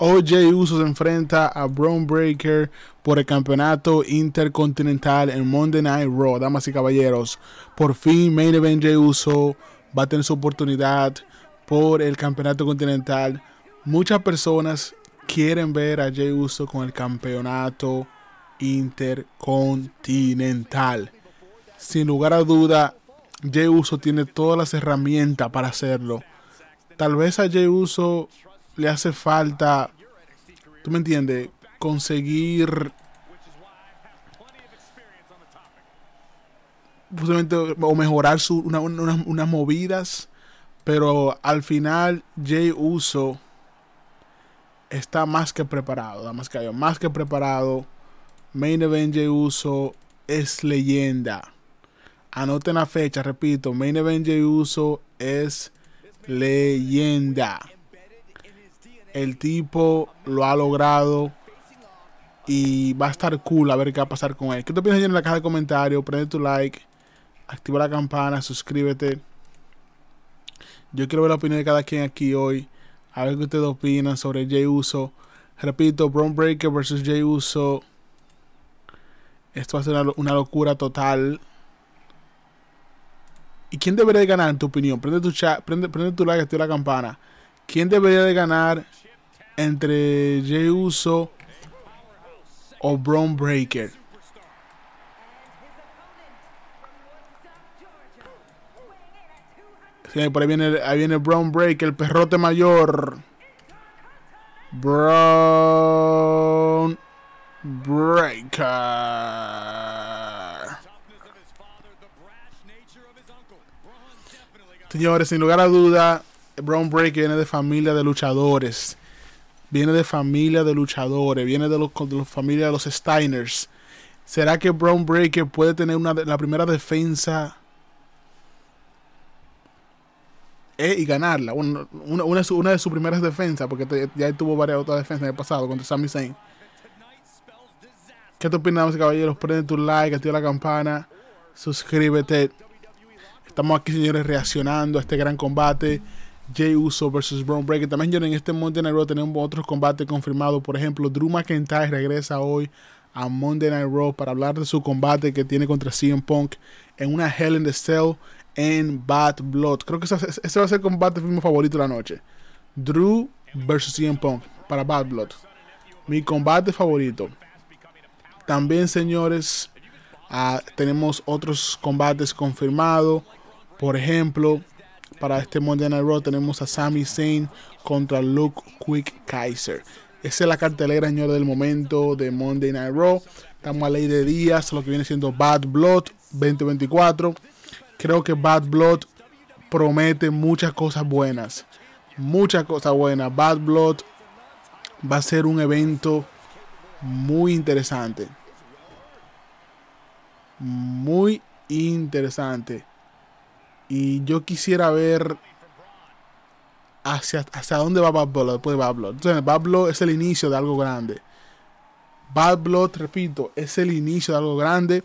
OJ Uso se enfrenta a brown Breaker por el campeonato intercontinental en Monday Night Raw. Damas y caballeros, por fin Main Event Jey Uso va a tener su oportunidad por el campeonato continental. Muchas personas quieren ver a Jey Uso con el campeonato intercontinental. Sin lugar a duda, Jey Uso tiene todas las herramientas para hacerlo. Tal vez a Jey Uso le hace falta, tú me entiendes, conseguir justamente o mejorar unas movidas, pero al final Jay Uso está más que preparado, más que más que preparado. Main Event Jay Uso es leyenda. Anoten la fecha, repito, Main Event Jay Uso es leyenda. El tipo lo ha logrado y va a estar cool a ver qué va a pasar con él. ¿Qué te piensas en la caja de comentarios? Prende tu like, activa la campana, suscríbete. Yo quiero ver la opinión de cada quien aquí hoy. A ver qué ustedes opinan sobre Jay Uso. Repito, Brown Breaker versus Jay Uso. Esto va a ser una, locura total. ¿Y quién debería ganar en tu opinión? Prende tu chat, prende, prende tu like, activa la campana. ¿Quién debería de ganar entre Jey Uso o Braun Breaker? Sí, por ahí viene, ahí viene Braun Breaker, el perrote mayor. Braun Breaker. Señores, sin lugar a duda, Brown Breaker viene de familia de luchadores. Viene de familia de luchadores. Viene de, los, familia de los Steiners. ¿Será que Brown Breaker puede tener una, la primera defensa eh, y ganarla? una, de sus primeras defensas, porque ya tuvo varias otras defensas en el pasado contra Sami Zayn. ¿Qué te opinas, caballeros? Prende tu like, activa la campana, suscríbete. Estamos aquí, señores, reaccionando a este gran combate. Jay Uso versus Braun Breaker. También yo en este Monday Night Raw tenemos otros combates confirmados. Por ejemplo, Drew McIntyre regresa hoy a Monday Night Raw para hablar de su combate que tiene contra CM Punk en una Hell in the Cell en Bad Blood. Creo que ese va a ser el combate favorito de la noche. Drew versus CM Punk para Bad Blood. Mi combate favorito. También, señores, ah, tenemos otros combates confirmados. Por ejemplo, para este Monday Night Raw tenemos a Sami Zayn contra Luke Quick Kaiser. Esa es la cartelera, señor, del momento de Monday Night Raw. Estamos a ley de días, lo que viene siendo Bad Blood 2024. Creo que Bad Blood promete muchas cosas buenas. Muchas cosas buenas. Bad Blood va a ser un evento muy interesante. Muy interesante. Y yo quisiera ver hacia, hacia dónde va Bad Blood después Bad Blood. Entonces, Bad Blood es el inicio de algo grande. Bad Blood, repito, es el inicio de algo grande.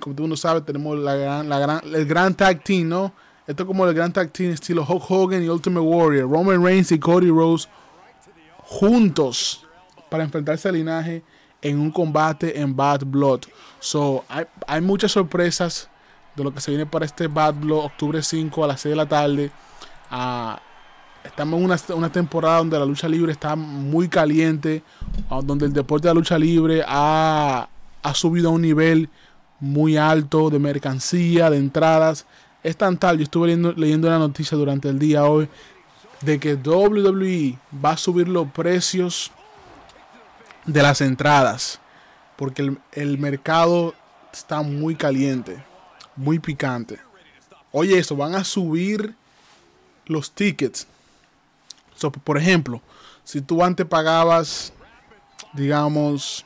Como todo el mundo sabe, tenemos la la el gran tag team, ¿no? Esto es como el gran tag team estilo Hulk Hogan y Ultimate Warrior. Roman Reigns y Cody Rhodes juntos para enfrentarse al linaje en un combate en Bad Blood. So, hay, hay muchas sorpresas de lo que se viene para este Bad Blood, octubre 5 a las 6 de la tarde. Ah, estamos en una, temporada donde la lucha libre está muy caliente, ah, donde el deporte de la lucha libre ha, subido a un nivel muy alto de mercancía, de entradas. Es tan tal, yo estuve leyendo, leyendo la noticia durante el día hoy de que WWE va a subir los precios de las entradas porque el, el mercado está muy caliente muy picante. Oye, eso, van a subir los tickets. por ejemplo, si tú antes pagabas, digamos,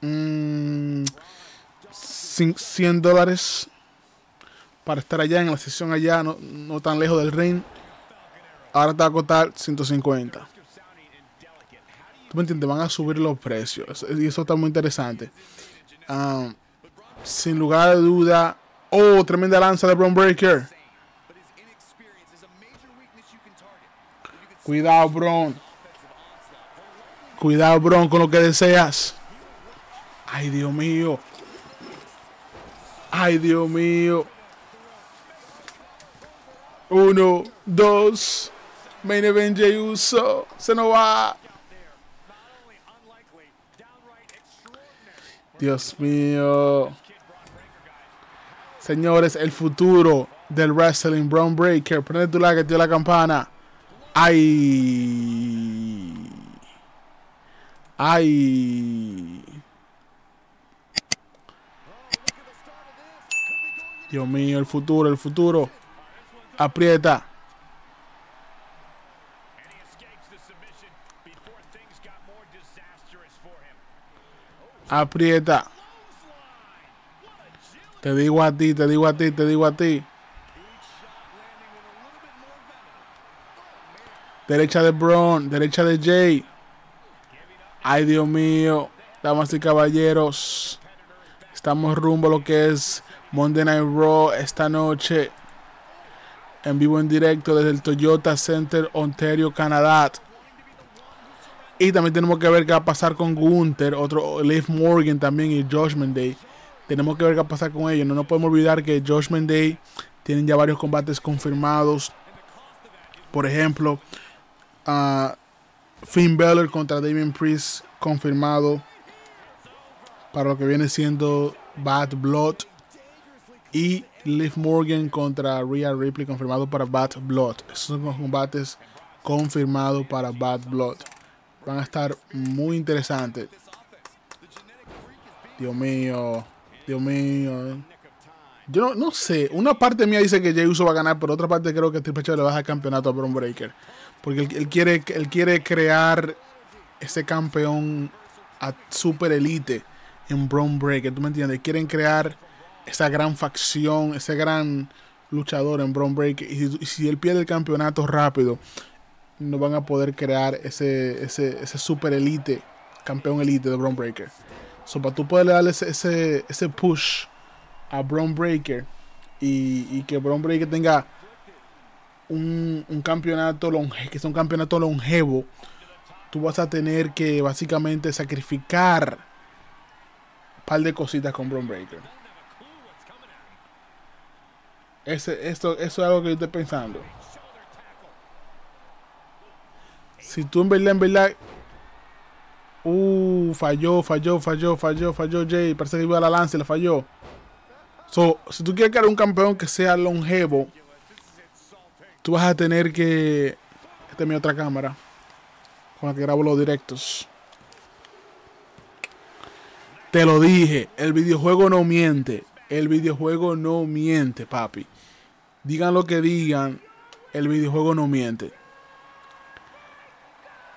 mmm, 100 dólares para estar allá en la sesión allá, no, tan lejos del ring, ahora te va a costar 150. ¿Tú me entiendes? Van a subir los precios. Y eso está muy interesante. Ah, sin lugar a duda. Oh, tremenda lanza de Bron Breaker. Cuidado, Bron. Cuidado, Bron, con lo que deseas. Ay, Dios mío. Ay, Dios mío. Uno, dos. Main Event Uso. Se nos va. Dios mío. Señores, el futuro del wrestling, Brown Breaker. Prende tu like, tío, la campana. ¡Ay! ¡Ay! Dios mío, el futuro, el futuro. Aprieta. Aprieta. Te digo a ti, te digo a ti, te digo a ti. Derecha de Braun, derecha de Jay. Ay, Dios mío. Damas y caballeros. Estamos rumbo a lo que es Monday Night Raw esta noche. En vivo, en directo desde el Toyota Center, Ontario, Canadá. Y también tenemos que ver qué va a pasar con Gunther, otro Liv Morgan también y Josh Day tenemos que ver qué pasa con ellos. No nos podemos olvidar que Josh Menday tienen ya varios combates confirmados. Por ejemplo, Finn Balor contra Damien Priest confirmado para lo que viene siendo Bad Blood. Y Liv Morgan contra Rhea Ripley confirmado para Bad Blood. Esos son los combates confirmados para Bad Blood. Van a estar muy interesantes. Dios mío. Dios mío. Yo no sé. Una parte mía dice que Jey Uso va a ganar, pero otra parte creo que Triple pecho le baja el campeonato a Bron Breaker. Porque él, quiere, él quiere crear ese campeón a super elite en Bron Breaker. ¿Tú me entiendes? Quieren crear esa gran facción, ese gran luchador en Bron Breaker. Y si, el pie él pierde el campeonato rápido, no van a poder crear ese, ese, ese super elite, campeón elite de Bron Breaker para tú poderle darle ese, ese, ese, push a Brown Breaker y, que Brown Breaker tenga un, un campeonato longevo, que sea un campeonato longevo, tú vas a tener que básicamente sacrificar un par de cositas con Brown Breaker. Ese, esto, eso es algo que yo estoy pensando. Si tú en verdad, en verdad... Uh, falló, falló, falló, falló, falló Jay. Parece que iba a la lanza y la falló. So, si tú quieres crear un campeón que sea longevo, tú vas a tener que... Esta es mi otra cámara. Con la que grabo los directos. Te lo dije, el videojuego no miente. El videojuego no miente, papi. Digan lo que digan, el videojuego no miente.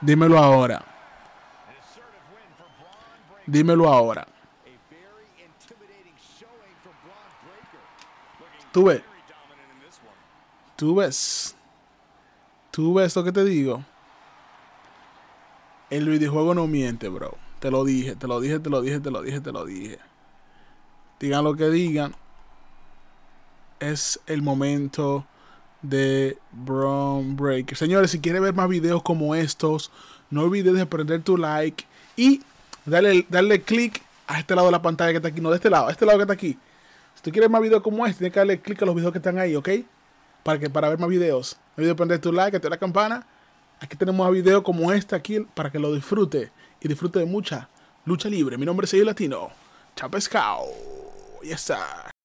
Dímelo ahora. Dímelo ahora. Tú ves. Tú ves. Tú ves lo que te digo. El videojuego no miente, bro. Te lo dije, te lo dije, te lo dije, te lo dije, te lo dije. Digan lo que digan. Es el momento de Brown Breaker. Señores, si quieres ver más videos como estos, no olvides de prender tu like y Dale, darle clic a este lado de la pantalla que está aquí. No, de este lado, a este lado que está aquí. Si tú quieres más videos como este, tienes que darle clic a los videos que están ahí, ¿ok? Para, que, para ver más videos. No olvides prender tu like, activar la campana. Aquí tenemos más videos como este aquí para que lo disfrute. Y disfrute de mucha lucha libre. Mi nombre es el Latino. Chao pescado. Y está.